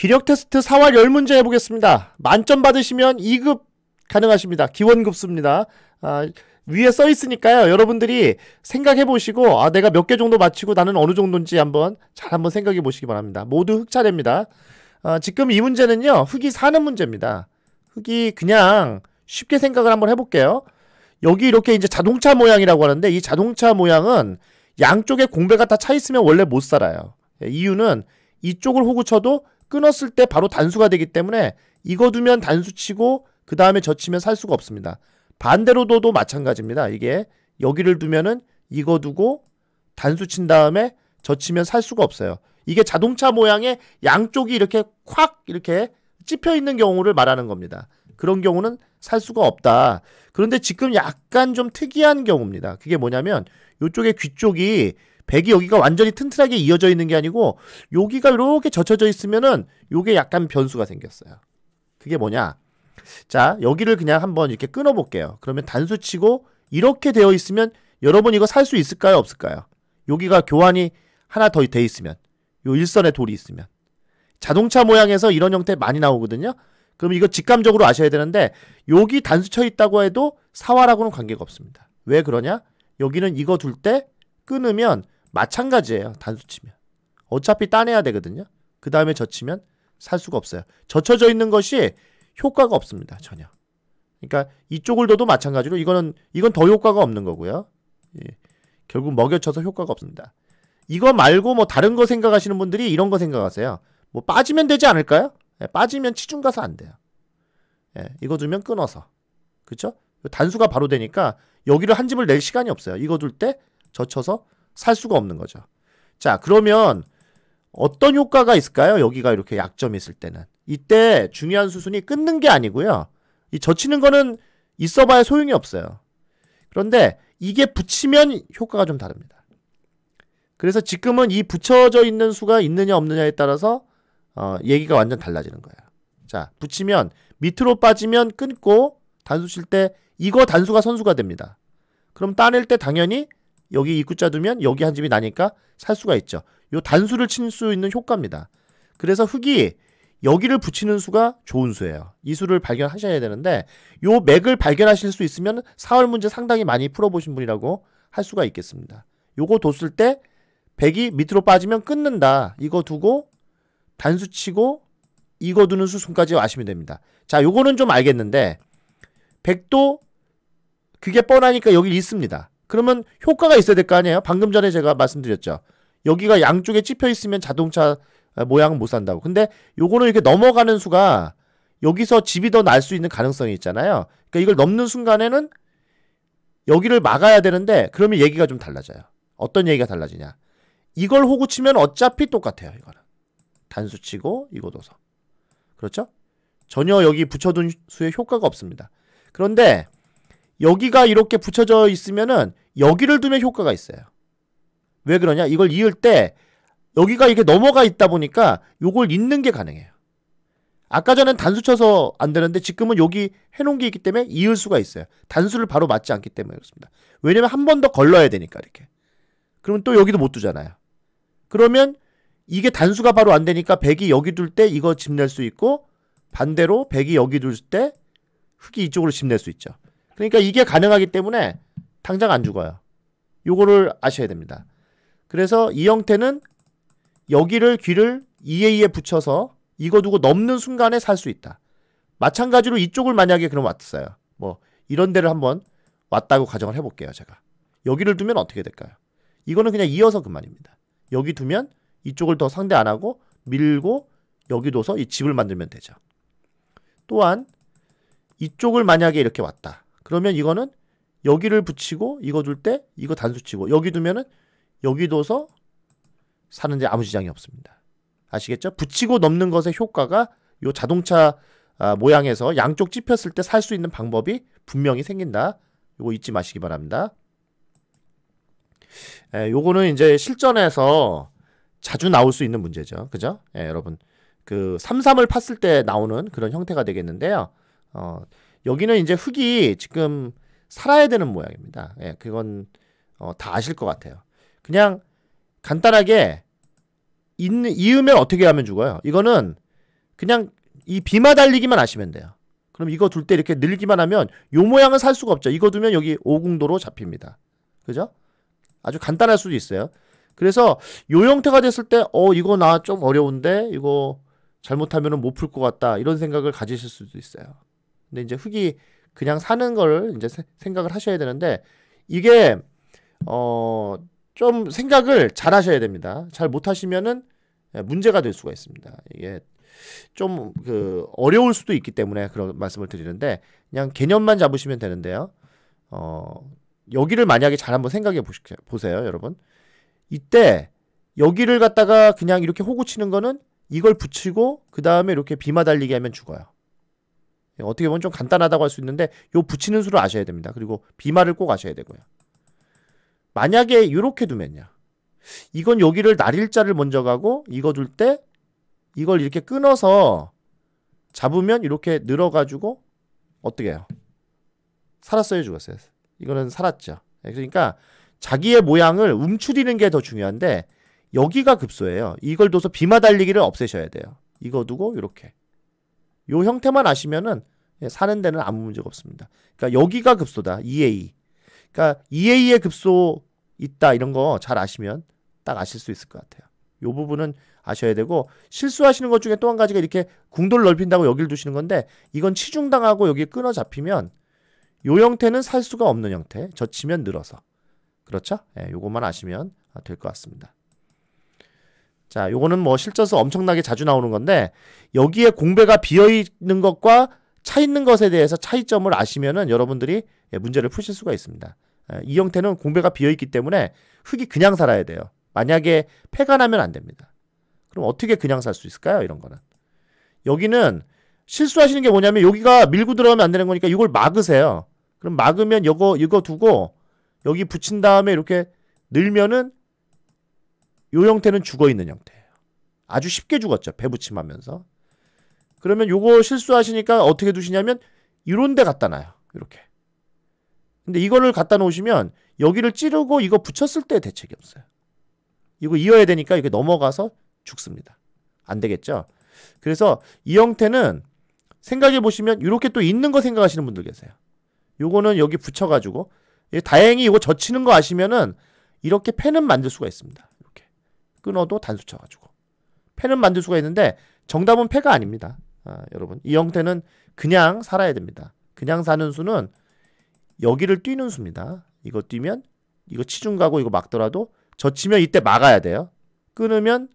기력 테스트 4월 10문제 해보겠습니다. 만점 받으시면 2급 가능하십니다. 기원급수입니다. 아, 위에 써 있으니까요. 여러분들이 생각해 보시고 아 내가 몇 개 정도 맞히고 나는 어느 정도인지 한번 잘 한번 생각해 보시기 바랍니다. 모두 흑차례입니다. 아, 지금 이 문제는요. 흑이 사는 문제입니다. 흑이 그냥 쉽게 생각을 한번 해볼게요. 여기 이렇게 이제 자동차 모양이라고 하는데 이 자동차 모양은 양쪽에 공배가 다차 있으면 원래 못 살아요. 예, 이유는 이쪽을 호구 쳐도 끊었을 때 바로 단수가 되기 때문에 이거 두면 단수치고 그 다음에 젖히면 살 수가 없습니다. 반대로도 마찬가지입니다. 이게 여기를 두면은 이거 두고 단수 친 다음에 젖히면 살 수가 없어요. 이게 자동차 모양의 양쪽이 이렇게 콱 이렇게 찝혀 있는 경우를 말하는 겁니다. 그런 경우는 살 수가 없다. 그런데 지금 약간 좀 특이한 경우입니다. 그게 뭐냐면 이쪽에 귀 쪽이 백이 여기가 완전히 튼튼하게 이어져 있는 게 아니고 여기가 이렇게 젖혀져 있으면은 요게 약간 변수가 생겼어요. 그게 뭐냐? 자, 여기를 그냥 한번 이렇게 끊어 볼게요. 그러면 단수 치고 이렇게 되어 있으면 여러분 이거 살 수 있을까요, 없을까요? 여기가 교환이 하나 더 돼 있으면 요 일선의 돌이 있으면 자동차 모양에서 이런 형태 많이 나오거든요. 그럼 이거 직감적으로 아셔야 되는데 여기 단수쳐 있다고 해도 사활라고는 관계가 없습니다. 왜 그러냐? 여기는 이거 둘 때 끊으면 마찬가지예요. 단수 치면. 어차피 따내야 되거든요. 그 다음에 젖히면 살 수가 없어요. 젖혀져 있는 것이 효과가 없습니다. 전혀. 그러니까 이쪽을 둬도 마찬가지로 이거는 이건 더 효과가 없는 거고요. 예. 결국 먹여쳐서 효과가 없습니다. 이거 말고 뭐 다른 거 생각하시는 분들이 이런 거 생각하세요. 뭐 빠지면 되지 않을까요? 예, 빠지면 치중 가서 안 돼요. 예, 이거 두면 끊어서. 그쵸? 단수가 바로 되니까 여기를 한 집을 낼 시간이 없어요. 이거 둘 때 젖혀서 살 수가 없는 거죠. 자, 그러면 어떤 효과가 있을까요? 여기가 이렇게 약점이 있을 때는. 이때 중요한 수순이 끊는 게 아니고요. 이 젖히는 거는 있어봐야 소용이 없어요. 그런데 이게 붙이면 효과가 좀 다릅니다. 그래서 지금은 이 붙여져 있는 수가 있느냐 없느냐에 따라서 어, 얘기가 완전 달라지는 거예요. 자, 붙이면 밑으로 빠지면 끊고 단수 칠 때 이거 단수가 선수가 됩니다. 그럼 따낼 때 당연히 여기 입구자 두면 여기 한 집이 나니까 살 수가 있죠. 요 단수를 칠 수 있는 효과입니다. 그래서 흙이 여기를 붙이는 수가 좋은 수예요. 이 수를 발견하셔야 되는데 요 맥을 발견하실 수 있으면 사월 문제 상당히 많이 풀어보신 분이라고 할 수가 있겠습니다. 요거 뒀을 때 100이 밑으로 빠지면 끊는다. 이거 두고 단수치고 이거 두는 수순까지 와시면 됩니다. 자, 요거는 좀 알겠는데 백도 그게 뻔하니까 여기 있습니다. 그러면 효과가 있어야 될 거 아니에요? 방금 전에 제가 말씀드렸죠. 여기가 양쪽에 찝혀 있으면 자동차 아, 모양은 못 산다고. 근데 요거는 이렇게 넘어가는 수가 여기서 집이 더 날 수 있는 가능성이 있잖아요. 그러니까 이걸 넘는 순간에는 여기를 막아야 되는데 그러면 얘기가 좀 달라져요. 어떤 얘기가 달라지냐? 이걸 호구 치면 어차피 똑같아요, 이거는. 단수치고 이고어서 그렇죠? 전혀 여기 붙여둔 수의 효과가 없습니다. 그런데 여기가 이렇게 붙여져 있으면은 여기를 두면 효과가 있어요. 왜 그러냐? 이걸 이을 때 여기가 이게 넘어가 있다 보니까 요걸 잇는 게 가능해요. 아까 전엔 단수 쳐서 안 되는데 지금은 여기 해놓은 게 있기 때문에 이을 수가 있어요. 단수를 바로 맞지 않기 때문에 그렇습니다. 왜냐면 한 번 더 걸러야 되니까 이렇게. 그러면 또 여기도 못 두잖아요. 그러면 이게 단수가 바로 안 되니까 100이 여기 둘 때 이거 집낼수 있고 반대로 100이 여기 둘 때 흙이 이쪽으로 집낼수 있죠. 그러니까 이게 가능하기 때문에 당장 안 죽어요. 요거를 아셔야 됩니다. 그래서 이 형태는 여기를 귀를 EA에 붙여서 이거 두고 넘는 순간에 살 수 있다. 마찬가지로 이쪽을 만약에 그럼 왔어요. 뭐 이런 데를 한번 왔다고 가정을 해볼게요. 제가 여기를 두면 어떻게 될까요? 이거는 그냥 이어서 그만입니다. 여기 두면 이쪽을 더 상대 안 하고 밀고 여기 둬서 이 집을 만들면 되죠. 또한 이쪽을 만약에 이렇게 왔다. 그러면 이거는 여기를 붙이고 이거 둘 때 이거 단수치고 여기 두면은 여기 둬서 사는데 아무 지장이 없습니다. 아시겠죠? 붙이고 넘는 것의 효과가 요 자동차 아, 모양에서 양쪽 찝혔을 때 살 수 있는 방법이 분명히 생긴다. 이거 잊지 마시기 바랍니다. 이거는 이제 실전에서 자주 나올 수 있는 문제죠. 그죠? 예, 여러분. 그삼삼을 팠을 때 나오는 그런 형태가 되겠는데요. 어, 여기는 이제 흙이 지금 살아야 되는 모양입니다. 예, 그건 어, 다 아실 것 같아요. 그냥 간단하게 이으면 어떻게 하면 죽어요? 이거는 그냥 이 비마 달리기만 아시면 돼요. 그럼 이거 둘 때 이렇게 늘기만 하면 요 모양은 살 수가 없죠. 이거 두면 여기 오공도로 잡힙니다. 그죠? 아주 간단할 수도 있어요. 그래서 요 형태가 됐을 때 어 이거 나 좀 어려운데 이거 잘못하면은 못 풀 것 같다 이런 생각을 가지실 수도 있어요. 근데 이제 흙이 그냥 사는 걸 이제 생각을 하셔야 되는데 이게 어 좀 생각을 잘 하셔야 됩니다. 잘 못하시면은 예, 문제가 될 수가 있습니다. 이게 좀 그 어려울 수도 있기 때문에 그런 말씀을 드리는데 그냥 개념만 잡으시면 되는데요. 어 여기를 만약에 잘 한번 생각해 보세요, 여러분. 이때 여기를 갖다가 그냥 이렇게 호구 치는 거는 이걸 붙이고 그 다음에 이렇게 비마 달리기 하면 죽어요. 예, 어떻게 보면 좀 간단하다고 할 수 있는데 요 붙이는 수를 아셔야 됩니다. 그리고 비마를 꼭 아셔야 되고요. 만약에 이렇게 두면요. 이건 여기를 날일자를 먼저 가고 이거 둘 때 이걸 이렇게 끊어서 잡으면 이렇게 늘어가지고 어떻게 해요? 살았어요 죽었어요? 이거는 살았죠. 예, 그러니까 자기의 모양을 움츠리는 게 더 중요한데 여기가 급소예요. 이걸 둬서 비마 달리기를 없애셔야 돼요. 이거 두고 이렇게 요 형태만 아시면은 예, 사는 데는 아무 문제가 없습니다. 그러니까 여기가 급소다. EA. 그러니까 EA의 급소 있다 이런 거 잘 아시면 딱 아실 수 있을 것 같아요. 요 부분은 아셔야 되고 실수하시는 것 중에 또 한 가지가 이렇게 궁돌 넓힌다고 여길를 두시는 건데 이건 치중당하고 여기 끊어 잡히면 요 형태는 살 수가 없는 형태. 젖히면 늘어서. 그렇죠? 예, 요것만 아시면 될 것 같습니다. 자, 요거는 뭐 실전에서 엄청나게 자주 나오는 건데 여기에 공배가 비어 있는 것과 차 있는 것에 대해서 차이점을 아시면은 여러분들이 예, 문제를 푸실 수가 있습니다. 예, 이 형태는 공배가 비어 있기 때문에 흙이 그냥 살아야 돼요. 만약에 폐가 나면 안 됩니다. 그럼 어떻게 그냥 살 수 있을까요? 이런 거는. 여기는 실수하시는 게 뭐냐면 여기가 밀고 들어가면 안 되는 거니까 이걸 막으세요. 그럼 막으면 이거 이거 두고 여기 붙인 다음에 이렇게 늘면은 요 형태는 죽어있는 형태예요. 아주 쉽게 죽었죠. 배붙임하면서. 그러면 요거 실수하시니까 어떻게 두시냐면 이런 데 갖다 놔요. 이렇게. 근데 이거를 갖다 놓으시면 여기를 찌르고 이거 붙였을 때 대책이 없어요. 이거 이어야 되니까 이렇게 넘어가서 죽습니다. 안 되겠죠? 그래서 이 형태는 생각해 보시면 이렇게 또 있는 거 생각하시는 분들 계세요. 요거는 여기 붙여가지고 예, 다행히 이거 젖히는 거 아시면은 이렇게 펜은 만들 수가 있습니다. 이렇게 끊어도 단수 쳐가지고 펜은 만들 수가 있는데 정답은 패가 아닙니다. 아, 여러분 이 형태는 그냥 살아야 됩니다. 그냥 사는 수는 여기를 뛰는 수입니다. 이거 뛰면 이거 치중 가고 이거 막더라도 젖히면 이때 막아야 돼요. 끊으면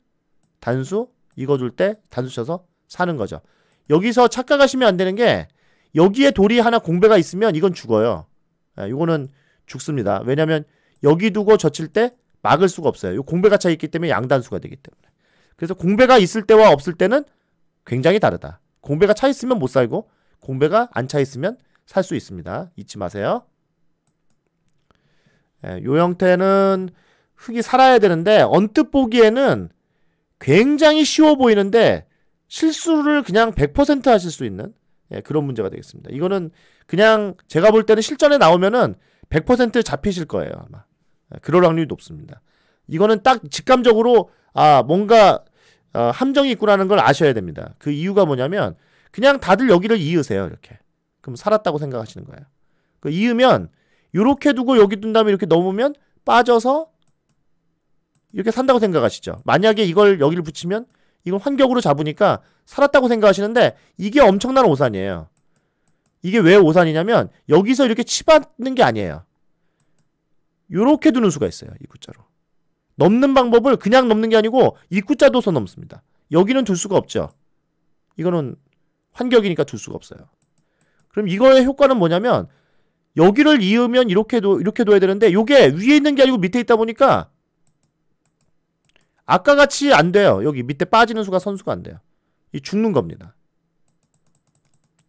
단수 이거 줄 때 단수 쳐서 사는 거죠. 여기서 착각하시면 안 되는 게 여기에 돌이 하나 공배가 있으면 이건 죽어요. 이거는 예, 죽습니다. 왜냐하면 여기 두고 젖힐 때 막을 수가 없어요. 요 공배가 차 있기 때문에 양단수가 되기 때문에. 그래서 공배가 있을 때와 없을 때는 굉장히 다르다. 공배가 차 있으면 못 살고 공배가 안 차 있으면 살 수 있습니다. 잊지 마세요. 예, 요 형태는 흙이 살아야 되는데 언뜻 보기에는 굉장히 쉬워 보이는데 실수를 그냥 100% 하실 수 있는 예, 그런 문제가 되겠습니다. 이거는 그냥 제가 볼 때는 실전에 나오면은 100% 잡히실 거예요, 아마. 예, 그럴 확률이 높습니다. 이거는 딱 직감적으로 아, 뭔가 어, 함정이 있구나는 걸 아셔야 됩니다. 그 이유가 뭐냐면 그냥 다들 여기를 이으세요, 이렇게. 그럼 살았다고 생각하시는 거예요. 그 이으면 요렇게 두고 여기 둔 다음에 이렇게 넘으면 빠져서 이렇게 산다고 생각하시죠. 만약에 이걸 여기를 붙이면 이건 환경으로 잡으니까 살았다고 생각하시는데 이게 엄청난 오산이에요. 이게 왜 오산이냐면 여기서 이렇게 치받는 게 아니에요. 요렇게 두는 수가 있어요. 이구자로. 넘는 방법을 그냥 넘는 게 아니고 이구자 도서 넘습니다. 여기는 둘 수가 없죠. 이거는 환격이니까 둘 수가 없어요. 그럼 이거의 효과는 뭐냐면 여기를 이으면 이렇게 도 이렇게 둬야 되는데 요게 위에 있는 게 아니고 밑에 있다 보니까 아까 같이 안 돼요. 여기 밑에 빠지는 수가 선수가 안 돼요. 이 죽는 겁니다.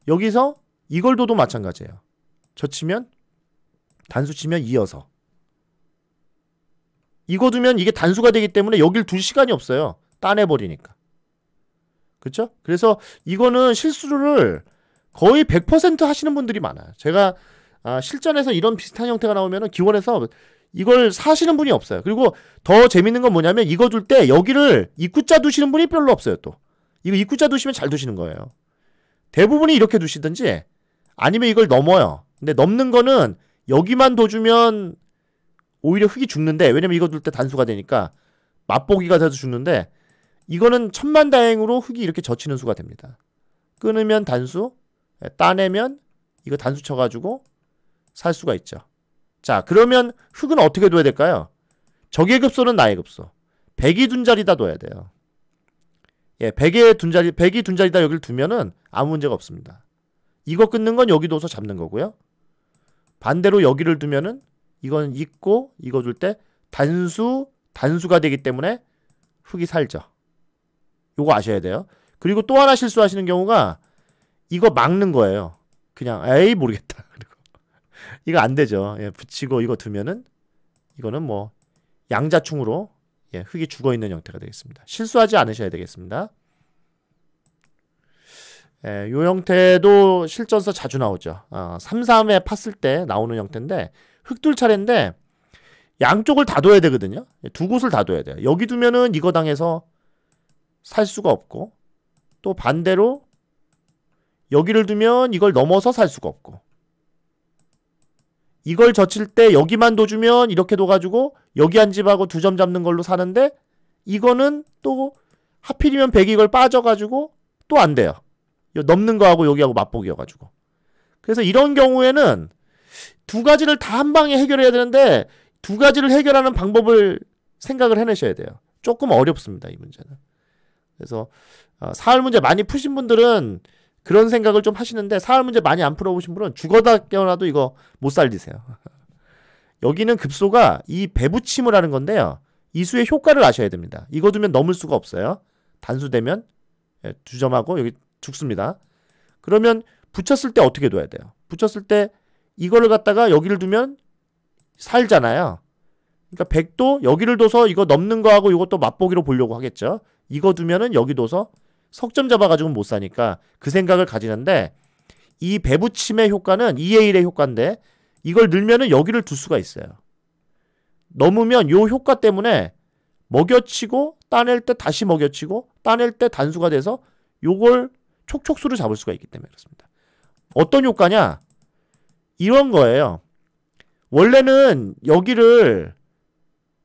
여기서 이걸둬도 마찬가지예요. 저 치면 단수 치면 이어서 이거 두면 이게 단수가 되기 때문에 여길 둘 시간이 없어요. 따내버리니까. 그쵸 그래서 이거는 실수를 거의 100% 하시는 분들이 많아요. 제가 아, 실전에서 이런 비슷한 형태가 나오면 기원에서 이걸 사시는 분이 없어요. 그리고 더 재밌는 건 뭐냐면 이거 둘 때 여기를 입구자 두시는 분이 별로 없어요. 또 이거 입구자 두시면 잘 두시는 거예요. 대부분이 이렇게 두시든지 아니면 이걸 넘어요. 근데 넘는 거는 여기만 둬주면 오히려 흙이 죽는데 왜냐면 이거 둘 때 단수가 되니까 맛보기가 돼서 죽는데 이거는 천만다행으로 흙이 이렇게 젖히는 수가 됩니다. 끊으면 단수, 예, 따내면 이거 단수 쳐가지고 살 수가 있죠. 자 그러면 흙은 어떻게 둬야 될까요? 적의 급소는 나의 급소. 백이 둔 자리다 둬야 돼요. 예, 백의 둔 자리, 백이 둔 자리다 여기를 두면은 아무 문제가 없습니다. 이거 끊는 건 여기 둬서 잡는 거고요. 반대로 여기를 두면은 이건 있고 이거 둘때 단수 단수가 되기 때문에 흙이 살죠. 요거 아셔야 돼요. 그리고 또 하나 실수하시는 경우가 이거 막는 거예요. 그냥 에이 모르겠다. 그리고 이거 안 되죠. 예, 붙이고 이거 두면은 이거는 뭐 양자충으로 예, 흙이 죽어 있는 형태가 되겠습니다. 실수하지 않으셔야 되겠습니다. 예, 요 형태도 실전서 자주 나오죠. 어, 3, 3에 팠을 때 나오는 형태인데 흑둘 차례인데 양쪽을 다 둬야 되거든요. 예, 두 곳을 다 둬야 돼요. 여기 두면은 이거 당해서 살 수가 없고 또 반대로 여기를 두면 이걸 넘어서 살 수가 없고 이걸 젖힐 때 여기만 둬주면 이렇게 둬가지고 여기 한 집하고 두 점 잡는 걸로 사는데 이거는 또 하필이면 백이 이걸 빠져가지고 또 안 돼요. 넘는 거하고 여기하고 맞보기여가지고 그래서 이런 경우에는 두 가지를 다 한 방에 해결해야 되는데 두 가지를 해결하는 방법을 생각을 해내셔야 돼요. 조금 어렵습니다. 이 문제는. 그래서 어, 사흘 문제 많이 푸신 분들은 그런 생각을 좀 하시는데 사흘 문제 많이 안 풀어보신 분은 죽어다 깨어나도 이거 못 살리세요. 여기는 급소가 이 배부침을 하는 건데요. 이수의 효과를 아셔야 됩니다. 이거 두면 넘을 수가 없어요. 단수되면 예, 두 점하고 여기 죽습니다. 그러면 붙였을 때 어떻게 둬야 돼요? 붙였을 때 이거를 갖다가 여기를 두면 살잖아요. 그러니까 백도 여기를 둬서 이거 넘는 거하고 이것도 맛보기로 보려고 하겠죠. 이거 두면은 여기 둬서 석점 잡아가지고못 사니까 그 생각을 가지는데 이 배부침의 효과는 2의 1의 효과인데 이걸 늘면은 여기를 둘 수가 있어요. 넘으면 요 효과 때문에 먹여치고 따낼 때 다시 먹여치고 따낼 때 단수가 돼서 요걸 촉촉수를 잡을 수가 있기 때문에 그렇습니다. 어떤 효과냐? 이런 거예요. 원래는 여기를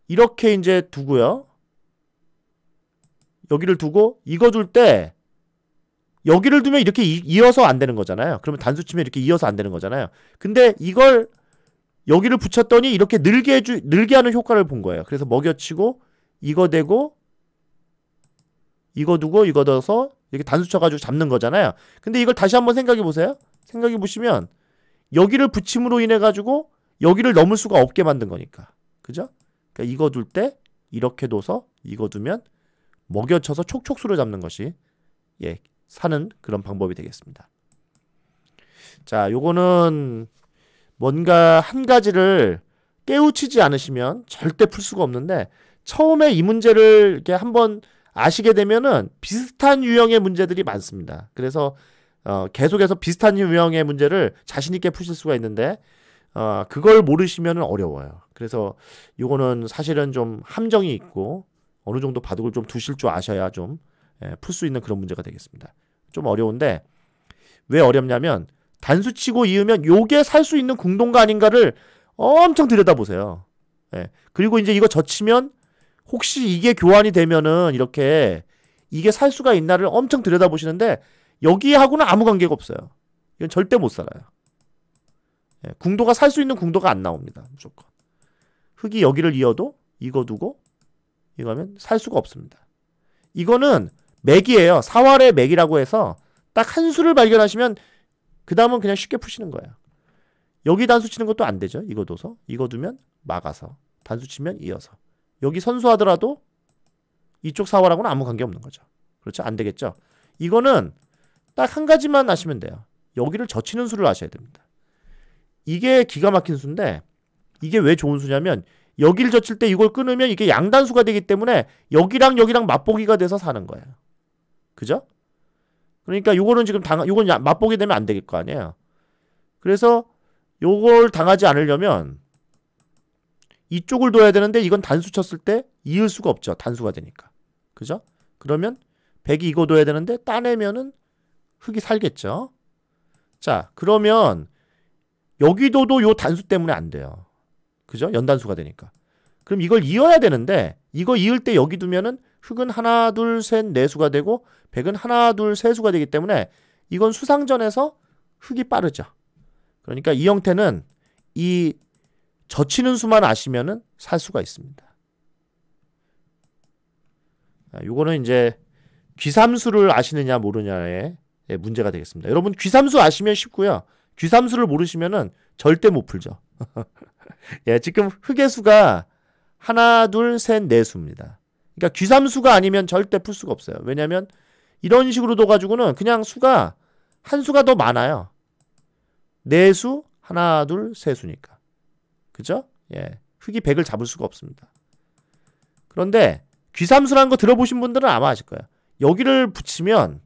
이렇게 이제 두고요. 여기를 두고 이거 둘 때 여기를 두면 이렇게 이, 어서안 되는 거잖아요. 그러면 단수 치면 이렇게 이어서 안 되는 거잖아요. 근데 이걸 여기를 붙였더니 이렇게 늘게 해주, 늘게 하는 효과를 본 거예요. 그래서 먹여치고 이거 되고 이거 두고 이거 넣어서 이렇게 단수 쳐가지고 잡는 거잖아요. 근데 이걸 다시 한번 생각해 보세요. 생각해 보시면 여기를 붙임으로 인해 가지고 여기를 넘을 수가 없게 만든 거니까. 그죠? 그러니까 이거 둘 때 이렇게 둬서 이거 두면 먹여쳐서 촉촉수를 잡는 것이 예 사는 그런 방법이 되겠습니다. 자, 요거는 뭔가 한 가지를 깨우치지 않으시면 절대 풀 수가 없는데 처음에 이 문제를 이렇게 한번 아시게 되면은 비슷한 유형의 문제들이 많습니다. 그래서 어, 계속해서 비슷한 유형의 문제를 자신 있게 푸실 수가 있는데 어, 그걸 모르시면 어려워요. 그래서 이거는 사실은 좀 함정이 있고 어느 정도 바둑을 좀 두실 줄 아셔야 좀 풀수 예, 있는 그런 문제가 되겠습니다. 좀 어려운데 왜 어렵냐면 단수 치고 이으면 요게 살 수 있는 궁동가 아닌가를 엄청 들여다보세요. 예. 그리고 이제 이거 젖히면 혹시 이게 교환이 되면은 이렇게 이게 살 수가 있나를 엄청 들여다보시는데 여기하고는 아무 관계가 없어요. 이건 절대 못 살아요. 예, 궁도가 살 수 있는 궁도가 안 나옵니다. 무조건. 흙이 여기를 이어도 이거 두고 이거면 살 수가 없습니다. 이거는 맥이에요. 사활의 맥이라고 해서 딱 한 수를 발견하시면 그 다음은 그냥 쉽게 푸시는 거예요. 여기 단수 치는 것도 안 되죠. 이거 둬서. 이거 두면 막아서. 단수 치면 이어서. 여기 선수하더라도 이쪽 사활하고는 아무 관계 없는 거죠. 그렇죠? 안 되겠죠? 이거는 딱 한 가지만 아시면 돼요. 여기를 젖히는 수를 아셔야 됩니다. 이게 기가 막힌 수인데 이게 왜 좋은 수냐면 여기를 젖힐 때 이걸 끊으면 이게 양단수가 되기 때문에 여기랑 여기랑 맛보기가 돼서 사는 거예요. 그죠? 그러니까 요거는 지금 당 요건 맛보게 되면 안될거 아니에요. 그래서 요걸 당하지 않으려면 이쪽을 둬야 되는데 이건 단수 쳤을 때 이을 수가 없죠. 단수가 되니까. 그죠? 그러면 100이 이거 둬야 되는데 따내면은 흙이 살겠죠. 자, 그러면 여기도도 요 단수 때문에 안 돼요. 그죠? 연단수가 되니까. 그럼 이걸 이어야 되는데 이거 이을 때 여기 두면은 흙은 하나, 둘, 셋, 네 수가 되고 백은 하나, 둘, 세 수가 되기 때문에 이건 수상전에서 흙이 빠르죠. 그러니까 이 형태는 이 젖히는 수만 아시면은 살 수가 있습니다. 요거는 이제 귀삼수를 아시느냐 모르냐의 예, 문제가 되겠습니다. 여러분 귀삼수 아시면 쉽고요. 귀삼수를 모르시면은 절대 못 풀죠. 예, 지금 흑의 수가 하나, 둘, 셋, 네 수입니다. 그러니까 귀삼수가 아니면 절대 풀 수가 없어요. 왜냐면 하 이런 식으로 둬가지고는 그냥 수가 한 수가 더 많아요. 네 수, 하나, 둘, 세 수니까. 그죠? 예. 흑이 100을 잡을 수가 없습니다. 그런데 귀삼수라는 거 들어보신 분들은 아마 아실 거예요. 여기를 붙이면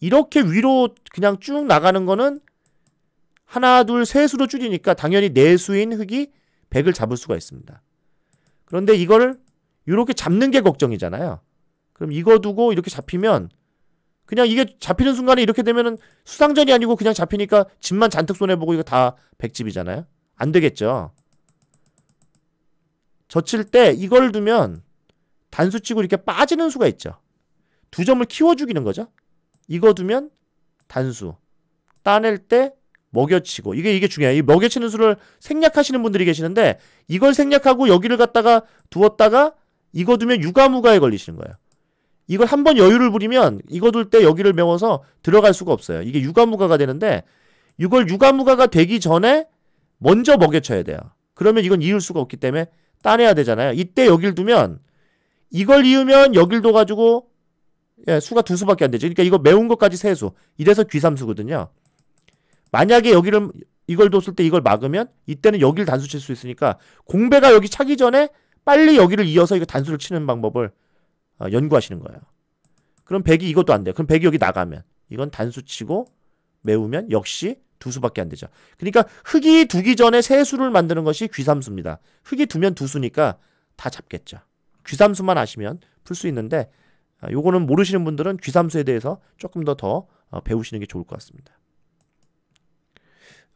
이렇게 위로 그냥 쭉 나가는 거는 하나, 둘, 셋으로 줄이니까 당연히 내 네 수인 흙이 100을 잡을 수가 있습니다. 그런데 이걸 이렇게 잡는 게 걱정이잖아요. 그럼 이거 두고 이렇게 잡히면 그냥 이게 잡히는 순간에 이렇게 되면은 수상전이 아니고 그냥 잡히니까 집만 잔뜩 손해보고 이거 다 백집이잖아요. 안 되겠죠. 젖힐 때 이걸 두면 단수치고 이렇게 빠지는 수가 있죠. 두 점을 키워죽이는 거죠. 이거 두면 단수. 따낼 때 먹여치고. 이게 이게 중요해요. 이 먹여치는 수를 생략하시는 분들이 계시는데 이걸 생략하고 여기를 갖다가 두었다가 이거 두면 유가무가에 걸리시는 거예요. 이걸 한 번 여유를 부리면 이거 둘 때 여기를 메워서 들어갈 수가 없어요. 이게 유가무가가 되는데 이걸 유가무가가 되기 전에 먼저 먹여쳐야 돼요. 그러면 이건 이을 수가 없기 때문에 따내야 되잖아요. 이때 여길 두면 이걸 이으면 여길 둬가지고 예, 수가 두 수밖에 안 되죠. 그러니까 이거 매운 것까지 세 수. 이래서 귀삼수거든요. 만약에 여기를 이걸 뒀을 때 이걸 막으면 이때는 여길 단수 칠 수 있으니까 공배가 여기 차기 전에 빨리 여기를 이어서 이거 단수를 치는 방법을 어, 연구하시는 거예요. 그럼 백이 이것도 안 돼요. 그럼 백이 여기 나가면 이건 단수 치고 매우면 역시 두 수밖에 안 되죠. 그러니까 흙이 두기 전에 세 수를 만드는 것이 귀삼수입니다. 흙이 두면 두 수니까 다 잡겠죠. 귀삼수만 아시면 풀 수 있는데 아, 요거는 모르시는 분들은 귀삼수에 대해서 조금 더더 어, 배우시는 게 좋을 것 같습니다.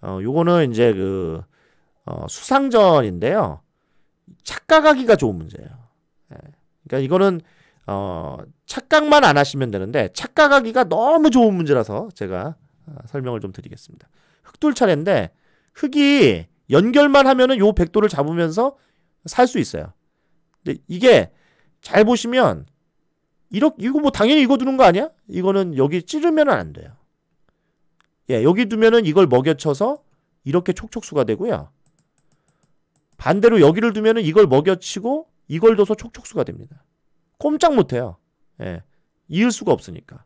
어, 요거는 이제 그 어, 수상전인데요. 착각하기가 좋은 문제예요. 예. 그러니까 이거는 어, 착각만 안 하시면 되는데 착각하기가 너무 좋은 문제라서 제가 어, 설명을 좀 드리겠습니다. 흑돌 차례인데 흙이 연결만 하면은 요백도를 잡으면서 살 수 있어요. 근데 이게 잘 보시면 이렇게 이거 뭐 당연히 이거 두는 거 아니야? 이거는 여기 찌르면 안 돼요. 예, 여기 두면은 이걸 먹여쳐서 이렇게 촉촉수가 되고요. 반대로 여기를 두면은 이걸 먹여치고 이걸 둬서 촉촉수가 됩니다. 꼼짝 못해요. 예, 이을 수가 없으니까.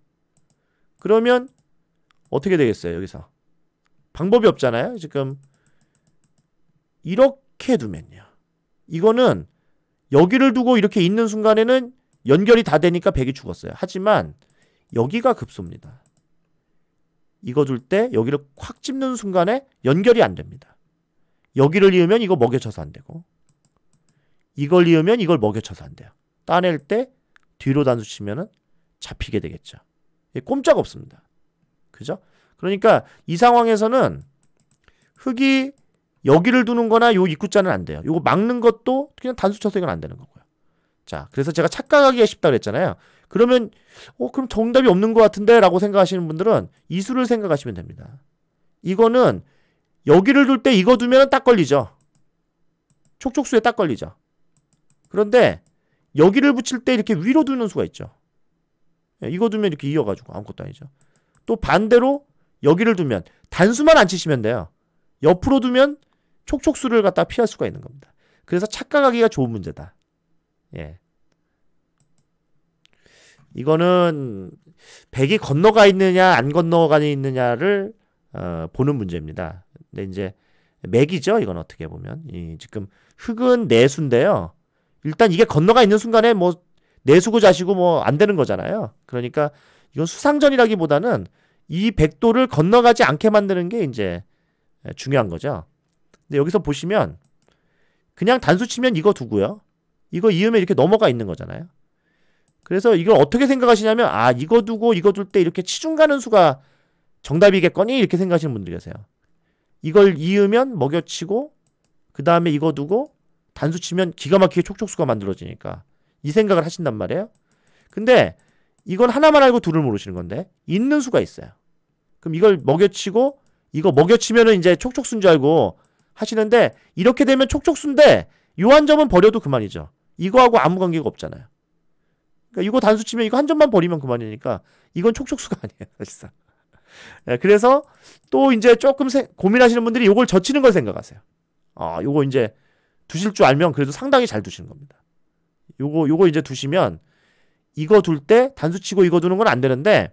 그러면 어떻게 되겠어요 여기서 방법이 없잖아요 지금 이렇게 두면요 이거는 여기를 두고 이렇게 있는 순간에는 연결이 다 되니까 100이 죽었어요 하지만 여기가 급소입니다 이거 둘 때 여기를 확 찝는 순간에 연결이 안 됩니다 여기를 이으면 이거 먹여쳐서 안 되고 이걸 이으면 이걸 먹여쳐서 안 돼요 따낼 때 뒤로 단수 치면은 잡히게 되겠죠 예, 꼼짝 없습니다 그죠? 그러니까 이 상황에서는 흙이 여기를 두는 거나 요 입구자는 안 돼요. 요거 막는 것도 그냥 단수 쳐서 이건 안 되는 거고요. 자, 그래서 제가 착각하기가 쉽다 그랬잖아요. 그러면 어 그럼 정답이 없는 것 같은데 라고 생각하시는 분들은 이 수를 생각하시면 됩니다. 이거는 여기를 둘 때 이거 두면 딱 걸리죠. 촉촉수에 딱 걸리죠. 그런데 여기를 붙일 때 이렇게 위로 두는 수가 있죠. 예, 이거 두면 이렇게 이어가지고 아무것도 아니죠. 또 반대로 여기를 두면 단수만 안 치시면 돼요. 옆으로 두면 촉촉수를 갖다 피할 수가 있는 겁니다. 그래서 착각하기가 좋은 문제다. 예. 이거는 백이 건너가 있느냐 안 건너가 있느냐를 어, 보는 문제입니다. 근데 이제 맥이죠. 이건 어떻게 보면 이 지금 흙은 내수인데요. 일단 이게 건너가 있는 순간에 뭐 내수고 자시고 뭐 안 되는 거잖아요. 그러니까 이건 수상전이라기보다는 이 백도를 건너가지 않게 만드는 게 이제 중요한 거죠. 근데 여기서 보시면 그냥 단수 치면 이거 두고요. 이거 이음에 이렇게 넘어가 있는 거잖아요. 그래서 이걸 어떻게 생각하시냐면 아 이거 두고 이거 둘 때 이렇게 치중 가는 수가 정답이겠거니 이렇게 생각하시는 분들 계세요. 이걸 이으면 먹여치고 그 다음에 이거 두고 단수 치면 기가 막히게 촉촉수가 만들어지니까 이 생각을 하신단 말이에요. 근데 이건 하나만 알고 둘을 모르시는 건데 있는 수가 있어요. 그럼 이걸 먹여치고 이거 먹여치면은 이제 촉촉순 줄 알고 하시는데 이렇게 되면 촉촉순데 요 한 점은 버려도 그만이죠. 이거하고 아무 관계가 없잖아요. 그러니까 이거 단수 치면 이거 한 점만 버리면 그만이니까 이건 촉촉수가 아니에요, 사실상. 네, 그래서 또 이제 조금 세, 고민하시는 분들이 요걸 젖히는 걸 생각하세요. 아, 요거 이제 두실 줄 알면 그래도 상당히 잘 두시는 겁니다. 요거 요거 이제 두시면 이거 둘 때 단수치고 이거 두는 건 안 되는데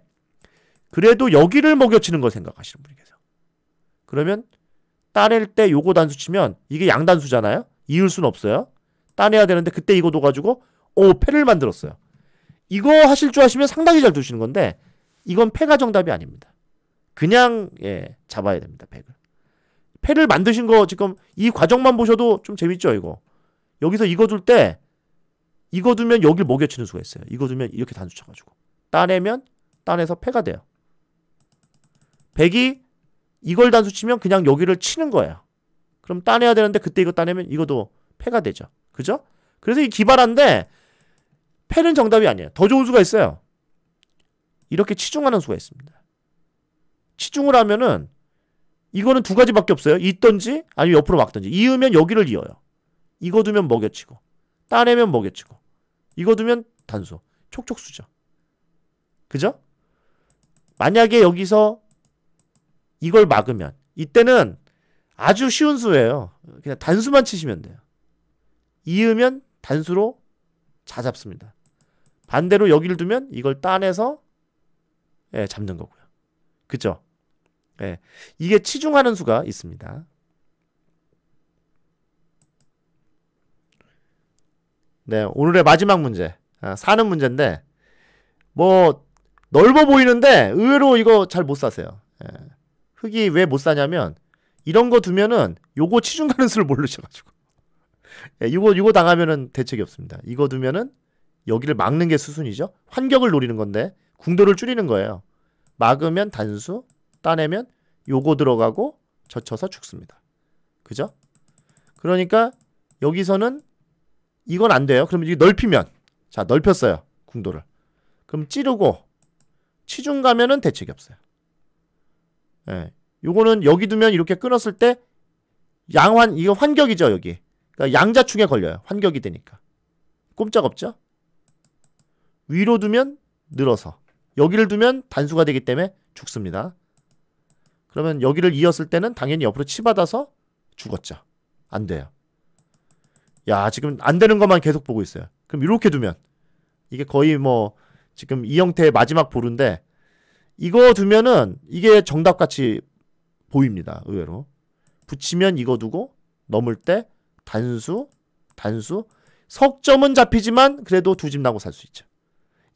그래도 여기를 먹여치는 걸 생각하시는 분이 계세요. 그러면 따낼 때 요거 단수 치면 이게 양단수잖아요. 이을 순 없어요. 따내야 되는데 그때 이거 둬가지고 오 패를 만들었어요. 이거 하실 줄 아시면 상당히 잘 두시는 건데 이건 패가 정답이 아닙니다. 그냥 예 잡아야 됩니다. 패를. 패를 만드신 거 지금 이 과정만 보셔도 좀 재밌죠 이거. 여기서 이거 둘때 이거 두면 여길 먹여치는 수가 있어요. 이거 두면 이렇게 단수 쳐가지고 따내면 따내서 패가 돼요. 100이 이걸 단수 치면 그냥 여기를 치는 거예요. 그럼 따내야 되는데 그때 이거 따내면 이것도 패가 되죠. 그죠? 그래서 이 기발한데 패는 정답이 아니에요. 더 좋은 수가 있어요. 이렇게 치중하는 수가 있습니다. 치중을 하면은 이거는 두 가지밖에 없어요. 있던지 아니면 옆으로 막던지. 이으면 여기를 이어요. 이거 두면 먹여치고 따내면 먹여치고 이거 두면 단수. 촉촉수죠. 그죠? 만약에 여기서 이걸 막으면 이때는 아주 쉬운 수예요. 그냥 단수만 치시면 돼요. 이으면 단수로 자잡습니다. 반대로 여기를 두면 이걸 따내서 예, 잡는 거고요. 그죠? 예, 이게 치중하는 수가 있습니다. 네, 오늘의 마지막 문제. 아, 사는 문제인데, 뭐, 넓어 보이는데, 의외로 이거 잘 못 사세요. 예. 흙이 왜 못 사냐면, 이런 거 두면은, 요거 치중 가능수를 모르셔가지고. 예, 이거, 이거 당하면은 대책이 없습니다. 이거 두면은, 여기를 막는 게 수순이죠. 환경을 노리는 건데, 궁도를 줄이는 거예요. 막으면 단수, 따내면 요거 들어가고, 젖혀서 죽습니다. 그죠? 그러니까, 여기서는 이건 안 돼요. 그러면 이게 넓히면 자 넓혔어요 궁도를. 그럼 찌르고 치중 가면은 대책이 없어요. 예. 요거는 여기 두면 이렇게 끊었을 때 양환 이거 환격이죠 여기. 그러니까 양자충에 걸려요. 환격이 되니까. 꼼짝없죠? 위로 두면 늘어서 여기를 두면 단수가 되기 때문에 죽습니다. 그러면 여기를 이었을 때는 당연히 옆으로 치받아서 죽었죠. 안 돼요. 야 지금 안 되는 것만 계속 보고 있어요. 그럼 이렇게 두면 이게 거의 뭐 지금 이 형태의 마지막 보루인데 이거 두면은 이게 정답같이 보입니다. 의외로 붙이면 이거 두고 넘을 때 단수 단수 석점은 잡히지만 그래도 두 집 나고 살 수 있죠.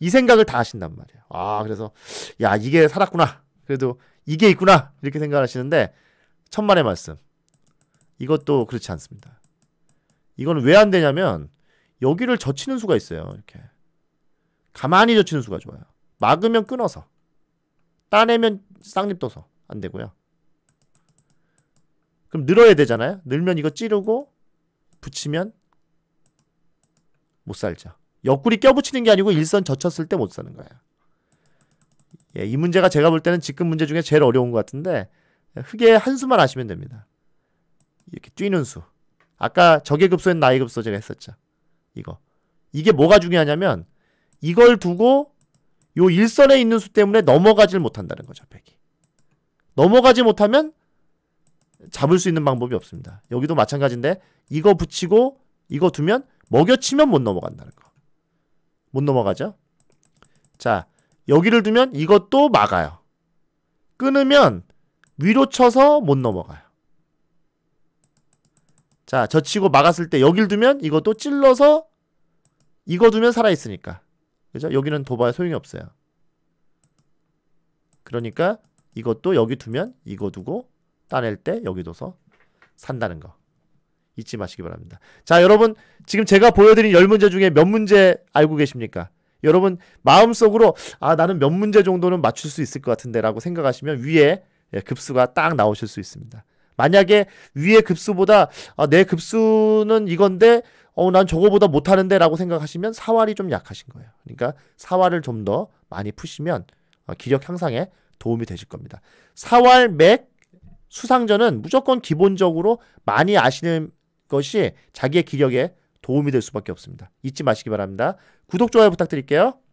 이 생각을 다 하신단 말이에요. 아 그래서 야 이게 살았구나. 그래도 이게 있구나 이렇게 생각하시는데 천만의 말씀 이것도 그렇지 않습니다. 이건 왜 안 되냐면 여기를 젖히는 수가 있어요. 이렇게 가만히 젖히는 수가 좋아요. 막으면 끊어서 따내면 쌍립 떠서 안 되고요. 그럼 늘어야 되잖아요. 늘면 이거 찌르고 붙이면 못 살죠. 옆구리 껴붙이는 게 아니고 일선 젖혔을 때 못 사는 거예요. 예, 이 문제가 제가 볼 때는 지금 문제 중에 제일 어려운 것 같은데 예, 흙의한 수만 아시면 됩니다. 이렇게 뛰는 수. 아까 적의급소엔나의급소 제가 했었죠. 이거. 이게 뭐가 중요하냐면 이걸 두고 요 일선에 있는 수 때문에 넘어가질 못한다는 거죠. 백이. 넘어가지 못하면 잡을 수 있는 방법이 없습니다. 여기도 마찬가지인데 이거 붙이고 이거 두면 먹여치면 못 넘어간다는 거. 못 넘어가죠. 자 여기를 두면 이것도 막아요. 끊으면 위로 쳐서 못 넘어가요. 자, 젖히고 막았을 때 여길 두면 이것도 찔러서 이거 두면 살아있으니까. 그죠? 여기는 도발 소용이 없어요. 그러니까 이것도 여기 두면 이거 두고 따낼 때 여기 둬서 산다는 거. 잊지 마시기 바랍니다. 자, 여러분 지금 제가 보여드린 열 문제 중에 몇 문제 알고 계십니까? 여러분 마음속으로 아 나는 몇 문제 정도는 맞출 수 있을 것 같은데 라고 생각하시면 위에 예, 급수가 딱 나오실 수 있습니다. 만약에 위의 급수보다 아, 내 급수는 이건데 어, 난 저거보다 못하는데 라고 생각하시면 사활이 좀 약하신 거예요. 그러니까 사활을 좀 더 많이 푸시면 어, 기력 향상에 도움이 되실 겁니다. 사활, 맥, 수상전은 무조건 기본적으로 많이 아시는 것이 자기의 기력에 도움이 될 수밖에 없습니다. 잊지 마시기 바랍니다. 구독, 좋아요 부탁드릴게요.